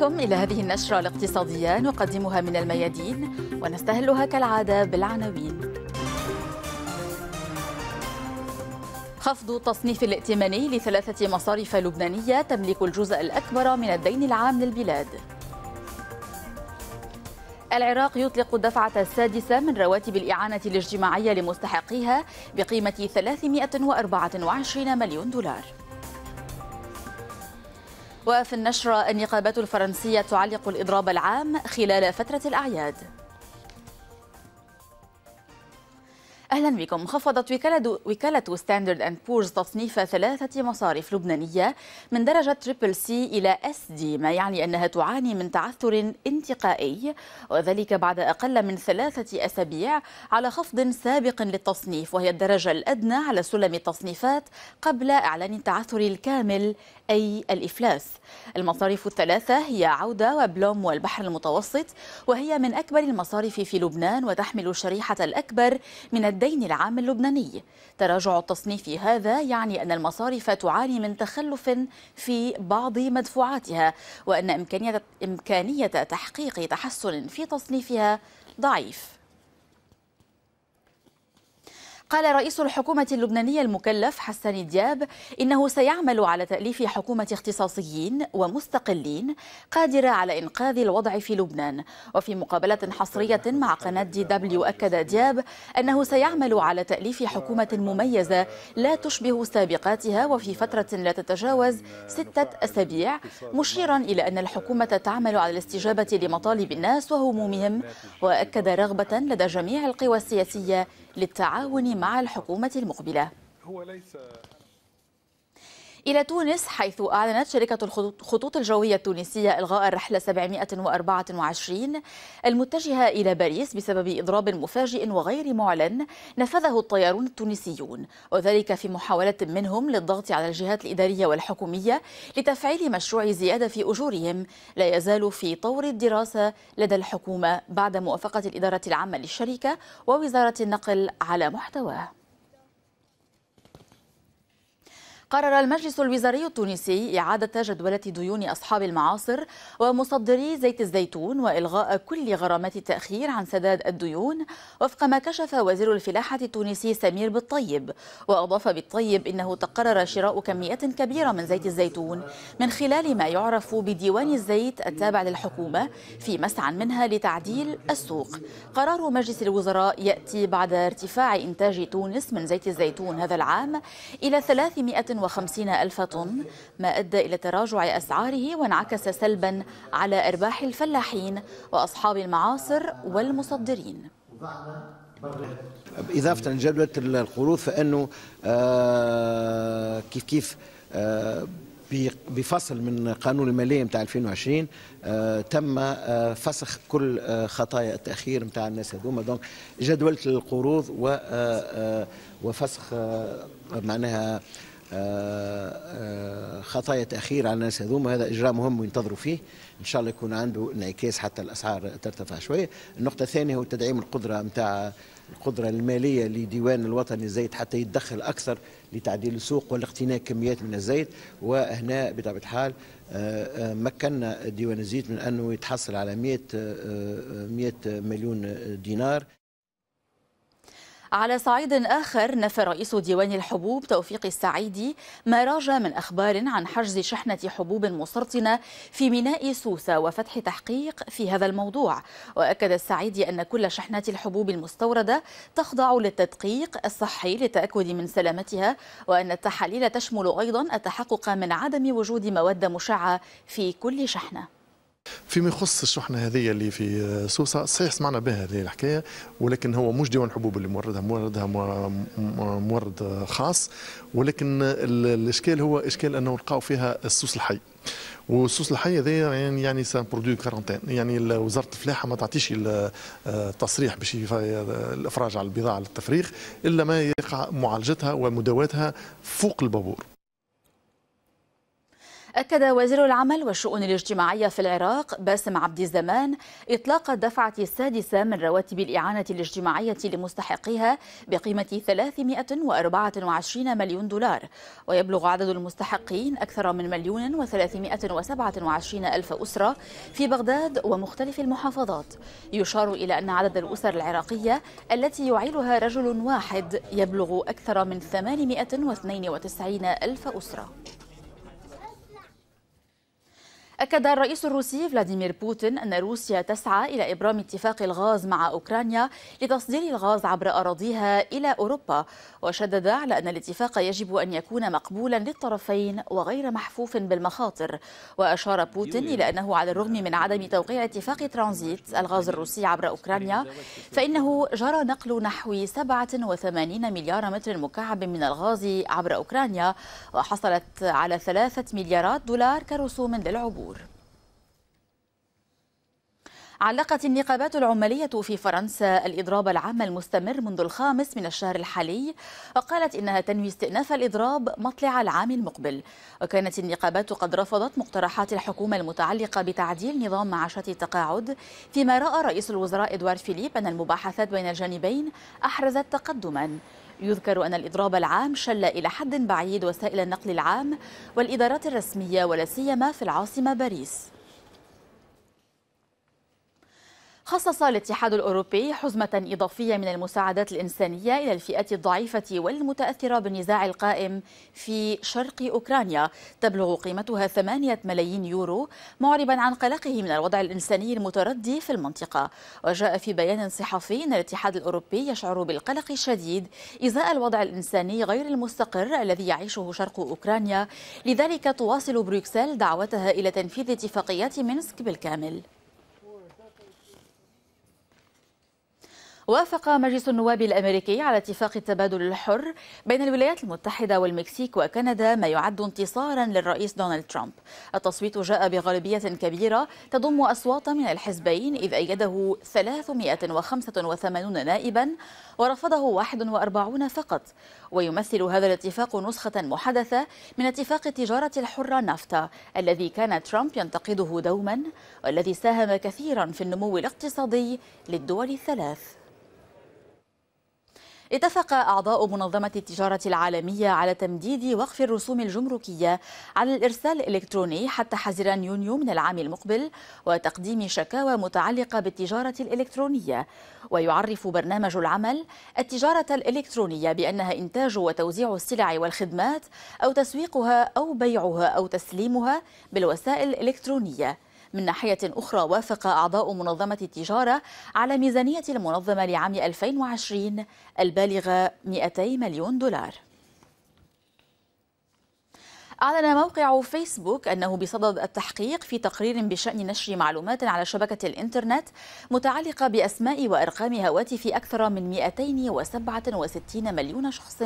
بكم إلى هذه النشرة الاقتصادية نقدمها من الميادين ونستهلها كالعادة بالعناوين خفض التصنيف الائتماني لثلاثة مصارف لبنانية تملك الجزء الأكبر من الدين العام للبلاد العراق يطلق الدفعة السادسة من رواتب الإعانة الاجتماعية لمستحقيها بقيمة 324 مليون دولار وفي النشرة النقابات الفرنسية تعلق الإضراب العام خلال فترة الأعياد أهلا بكم خفضت وكالة, وكالة ستاندرد أند بورز تصنيف ثلاثة مصارف لبنانية من درجة تريبل سي إلى اس دي ما يعني أنها تعاني من تعثر انتقائي وذلك بعد أقل من ثلاثة أسابيع على خفض سابق للتصنيف وهي الدرجة الأدنى على سلم التصنيفات قبل إعلان التعثر الكامل أي الإفلاس المصارف الثلاثة هي عودة وبلوم والبحر المتوسط وهي من أكبر المصارف في لبنان وتحمل الشريحة الأكبر من الدين العام اللبناني تراجع التصنيف هذا يعني أن المصارف تعاني من تخلف في بعض مدفوعاتها وأن إمكانية تحقيق تحسن في تصنيفها ضعيف قال رئيس الحكومة اللبنانية المكلف حسن دياب إنه سيعمل على تأليف حكومة اختصاصيين ومستقلين قادرة على إنقاذ الوضع في لبنان وفي مقابلة حصرية مع قناة دي دبليو أكد دياب أنه سيعمل على تأليف حكومة مميزة لا تشبه سابقاتها وفي فترة لا تتجاوز ستة أسابيع مشيرا إلى أن الحكومة تعمل على الاستجابة لمطالب الناس وهمومهم وأكد رغبة لدى جميع القوى السياسية للتعاون مع الحكومة المقبلة هو ليس إلى تونس حيث أعلنت شركة الخطوط الجوية التونسية إلغاء الرحلة 724 المتجهة إلى باريس بسبب إضراب مفاجئ وغير معلن نفذه الطيارون التونسيون وذلك في محاولة منهم للضغط على الجهات الإدارية والحكومية لتفعيل مشروع زيادة في أجورهم لا يزال في طور الدراسة لدى الحكومة بعد موافقة الإدارة العامة للشركة ووزارة النقل على محتواه قرر المجلس الوزاري التونسي إعادة جدولة ديون أصحاب المعاصر ومصدري زيت الزيتون وإلغاء كل غرامات التأخير عن سداد الديون وفق ما كشف وزير الفلاحة التونسي سمير بالطيب وأضاف بالطيب إنه تقرر شراء كميات كبيرة من زيت الزيتون من خلال ما يعرف بديوان الزيت التابع للحكومة في مسعى منها لتعديل السوق قرار مجلس الوزراء يأتي بعد ارتفاع إنتاج تونس من زيت الزيتون هذا العام إلى 300 وخمسين ألف طن ما أدى إلى تراجع أسعاره وانعكس سلبا على أرباح الفلاحين وأصحاب المعاصر والمصدرين إضافة لجدولة القروض فأنه آه كيف كيف آه بفصل من قانون الماليه نتاع 2020 آه تم آه فسخ كل آه خطايا التاخير نتاع الناس هذوما دونك جدوله القروض و آه، آه، وفسخ آه، معناها خطايا تاخير على الناس هذوما هذا اجراء مهم وينتظروا فيه ان شاء الله يكون عنده انعكاس حتى الاسعار ترتفع شويه النقطه الثانيه هو تدعيم القدره نتاع القدرة المالية لديوان الوطني الزيت حتى يتدخل أكثر لتعديل السوق والاقتناء كميات من الزيت وهنا بطبيعة الحال آه، مكنا ديوان الزيت من أنه يتحصل على 100 100 آه، آه، مليون دينار على صعيد آخر نفى رئيس ديوان الحبوب توفيق السعيدي ما راج من أخبار عن حجز شحنة حبوب مسرطنة في ميناء سوسة وفتح تحقيق في هذا الموضوع وأكد السعيدي أن كل شحنات الحبوب المستوردة تخضع للتدقيق الصحي للتأكد من سلامتها وأن التحاليل تشمل أيضا التحقق من عدم وجود مواد مشعة في كل شحنه فيما يخص الشحنه هذه اللي في سوسه صحيح سمعنا بها هذه الحكايه ولكن هو مش ديوان الحبوب اللي موردها موردها مورد خاص ولكن الاشكال هو اشكال انه لقاو فيها السوس الحي والسوس الحي هذا يعني يعني سان برودوي كارونتين يعني وزاره الفلاحه ما تعطيش التصريح آه، باش الافراج على البضاعه للتفريغ الا ما يقع معالجتها ومداواتها فوق البابور أكد وزير العمل والشؤون الاجتماعية في العراق باسم عبد الزمان إطلاق الدفعة السادسة من رواتب الإعانة الاجتماعية لمستحقيها بقيمة 324 مليون دولار ويبلغ عدد المستحقين أكثر من مليون و327 ألف أسرة في بغداد ومختلف المحافظات يشار إلى أن عدد الأسر العراقية التي يعيلها رجل واحد يبلغ أكثر من 892 ألف أسرة أكد الرئيس الروسي فلاديمير بوتين أن روسيا تسعى إلى إبرام اتفاق الغاز مع أوكرانيا لتصدير الغاز عبر أراضيها إلى أوروبا وشدد على أن الاتفاق يجب أن يكون مقبولا للطرفين وغير محفوف بالمخاطر وأشار بوتين إلى أنه على الرغم من عدم توقيع اتفاق ترانزيت الغاز الروسي عبر أوكرانيا فإنه جرى نقل نحو 87 مليار متر مكعب من الغاز عبر أوكرانيا وحصلت على 3 مليارات دولار كرسوم للعبور علقت النقابات العمالية في فرنسا الإضراب العام المستمر منذ الخامس من الشهر الحالي وقالت إنها تنوي استئناف الإضراب مطلع العام المقبل وكانت النقابات قد رفضت مقترحات الحكومة المتعلقة بتعديل نظام معاشات التقاعد فيما رأى رئيس الوزراء إدوار فيليب أن المباحثات بين الجانبين أحرزت تقدما يذكر أن الإضراب العام شل إلى حد بعيد وسائل النقل العام والإدارات الرسمية ولا سيما في العاصمة باريس خصص الاتحاد الأوروبي حزمة إضافية من المساعدات الإنسانية إلى الفئات الضعيفة والمتأثرة بالنزاع القائم في شرق أوكرانيا تبلغ قيمتها 8 ملايين يورو معربا عن قلقه من الوضع الإنساني المتردي في المنطقة وجاء في بيان صحفي أن الاتحاد الأوروبي يشعر بالقلق الشديد إزاء الوضع الإنساني غير المستقر الذي يعيشه شرق أوكرانيا لذلك تواصل بروكسل دعوتها إلى تنفيذ اتفاقيات مينسك بالكامل وافق مجلس النواب الامريكي على اتفاق التبادل الحر بين الولايات المتحده والمكسيك وكندا ما يعد انتصارا للرئيس دونالد ترامب. التصويت جاء بغالبيه كبيره تضم اصوات من الحزبين اذ ايده 385 نائبا ورفضه 41 فقط. ويمثل هذا الاتفاق نسخه محدثه من اتفاق التجاره الحره نافتا الذي كان ترامب ينتقده دوما والذي ساهم كثيرا في النمو الاقتصادي للدول الثلاث اتفق أعضاء منظمة التجارة العالمية على تمديد وقف الرسوم الجمركية على الإرسال الإلكتروني حتى حزيران يونيو من العام المقبل وتقديم شكاوى متعلقة بالتجارة الإلكترونية ويعرف برنامج العمل التجارة الإلكترونية بأنها إنتاج وتوزيع السلع والخدمات أو تسويقها أو بيعها أو تسليمها بالوسائل الإلكترونية من ناحية أخرى وافق أعضاء منظمة التجارة على ميزانية المنظمة لعام 2020 البالغة 200 مليون دولار أعلن موقع فيسبوك أنه بصدد التحقيق في تقرير بشأن نشر معلومات على شبكة الإنترنت متعلقة بأسماء وأرقام هواتف أكثر من 267 مليون شخص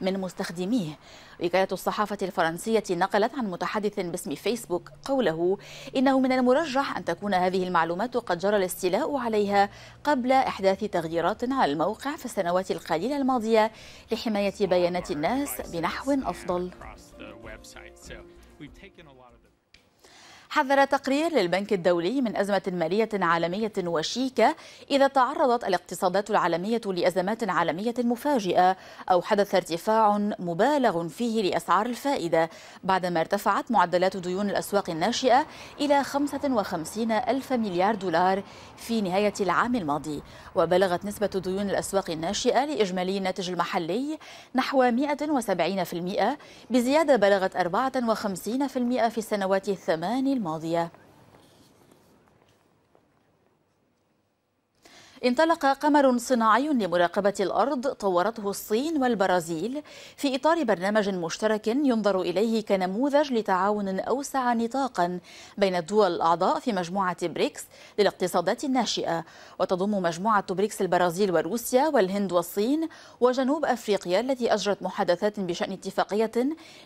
من مستخدميه وكالة الصحافة الفرنسية نقلت عن متحدث باسم فيسبوك قوله إنه من المرجح أن تكون هذه المعلومات قد جرى الاستيلاء عليها قبل إحداث تغييرات على الموقع في السنوات القليلة الماضية لحماية بيانات الناس بنحو أفضل website. So we've taken a lot. حذر تقرير للبنك الدولي من أزمة مالية عالمية وشيكة إذا تعرضت الاقتصادات العالمية لأزمات عالمية مفاجئة أو حدث ارتفاع مبالغ فيه لأسعار الفائدة بعدما ارتفعت معدلات ديون الأسواق الناشئة إلى 55 ألف مليار دولار في نهاية العام الماضي وبلغت نسبة ديون الأسواق الناشئة لإجمالي الناتج المحلي نحو 170% بزيادة بلغت 54% في السنوات الثمان الماضية Almodia. انطلق قمر صناعي لمراقبة الأرض طورته الصين والبرازيل في إطار برنامج مشترك ينظر إليه كنموذج لتعاون أوسع نطاقا بين الدول الأعضاء في مجموعة بريكس للاقتصادات الناشئة وتضم مجموعة بريكس البرازيل وروسيا والهند والصين وجنوب أفريقيا التي أجرت محادثات بشأن اتفاقية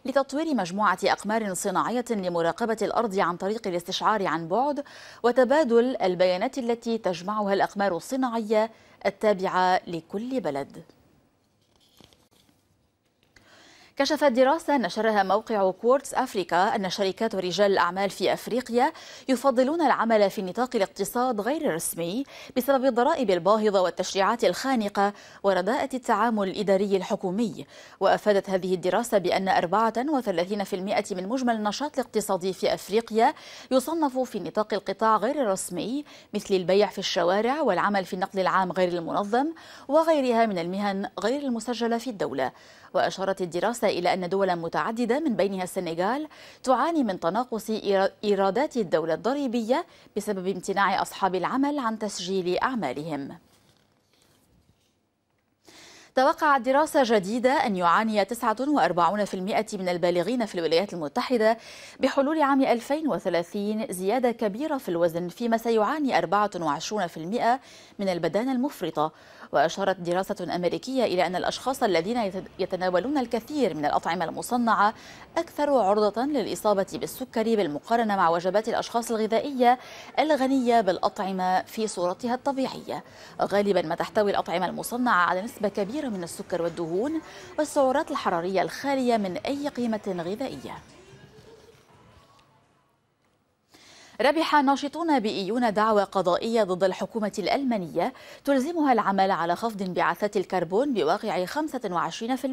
لتطوير مجموعة أقمار صناعية لمراقبة الأرض عن طريق الاستشعار عن بعد وتبادل البيانات التي تجمعها الأقمار الصناعية الصناعية التابعة لكل بلد كشفت دراسة نشرها موقع كورتس أفريكا أن شركات رجال الأعمال في أفريقيا يفضلون العمل في نطاق الاقتصاد غير الرسمي بسبب الضرائب الباهظة والتشريعات الخانقة ورداءة التعامل الإداري الحكومي وأفادت هذه الدراسة بأن 34% من مجمل النشاط الاقتصادي في أفريقيا يصنف في نطاق القطاع غير الرسمي مثل البيع في الشوارع والعمل في النقل العام غير المنظم وغيرها من المهن غير المسجلة في الدولة وأشارت الدراسة إلى أن دولا متعددة من بينها السنغال تعاني من تناقص إيرادات الدولة الضريبية بسبب امتناع أصحاب العمل عن تسجيل أعمالهم توقعت دراسة جديدة أن يعاني 49% من البالغين في الولايات المتحدة بحلول عام 2030 زيادة كبيرة في الوزن فيما سيعاني 24% من البدانة المفرطة وأشارت دراسة أمريكية إلى أن الأشخاص الذين يتناولون الكثير من الأطعمة المصنعة أكثر عرضة للإصابة بالسكري بالمقارنة مع وجبات الأشخاص الغذائية الغنية بالأطعمة في صورتها الطبيعية غالبا ما تحتوي الأطعمة المصنعة على نسبة كبيرة من السكر والدهون والسعرات الحرارية الخالية من أي قيمة غذائية ربح ناشطون بيئيون دعوى قضائية ضد الحكومة الألمانية تلزمها العمل على خفض انبعاثات الكربون بواقع 25%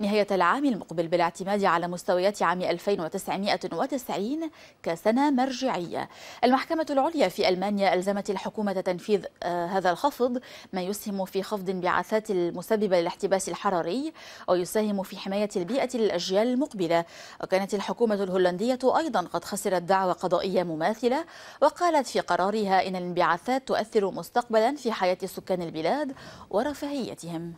نهاية العام المقبل بالاعتماد على مستويات عام 1990 كسنة مرجعية المحكمة العليا في ألمانيا ألزمت الحكومة تنفيذ آه، هذا الخفض ما يسهم في خفض انبعاثات المسببة للاحتباس الحراري ويساهم في حماية البيئة للأجيال المقبلة وكانت الحكومة الهولندية أيضا قد خسرت دعوى قضائية ممثلة المماثلة وقالت في قرارها إن الانبعاثات تؤثر مستقبلا في حياة سكان البلاد ورفاهيتهم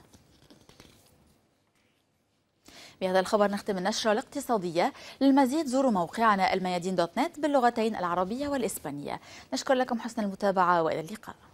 بهذا الخبر نختم النشرة الاقتصادية للمزيد زوروا موقعنا الميادين دوت نت باللغتين العربية والإسبانية نشكر لكم حسن المتابعة وإلى اللقاء